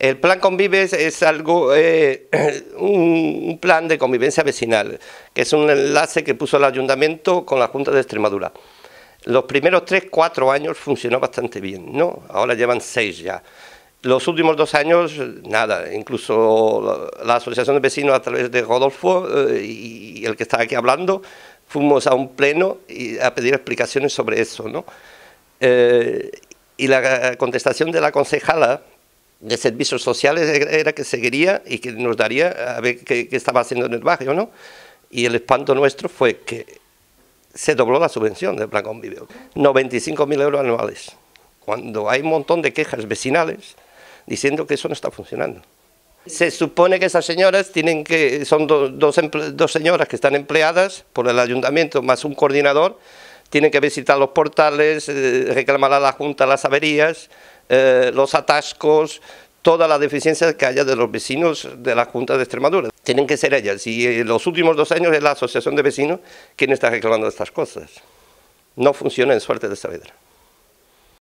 El plan Convives es algo, eh, un, plan de convivencia vecinal, que es un enlace que puso el ayuntamiento con la Junta de Extremadura. Los primeros tres, cuatro años funcionó bastante bien, ¿no? Ahora llevan seis ya. Los últimos dos años, nada, incluso la, Asociación de Vecinos a través de Rodolfo eh, y el que está aquí hablando, fuimos a un pleno y a pedir explicaciones sobre eso, ¿no? Eh, y la contestación de la concejala de servicios sociales era que seguiría y que nos daría a ver qué, estaba haciendo en el barrio, ¿no? Y el espanto nuestro fue que se dobló la subvención del plan convivio, 95.000 euros anuales, cuando hay un montón de quejas vecinales diciendo que eso no está funcionando. Se supone que esas señoras tienen que, son dos, dos señoras que están empleadas por el ayuntamiento más un coordinador, tienen que visitar los portales, eh, reclamar a la Junta las averías, eh, los atascos, toda la deficiencia que haya de los vecinos de la Junta de Extremadura. Tienen que ser ellas y en eh, los últimos dos años es la Asociación de Vecinos quien está reclamando estas cosas. No funciona en suerte de esta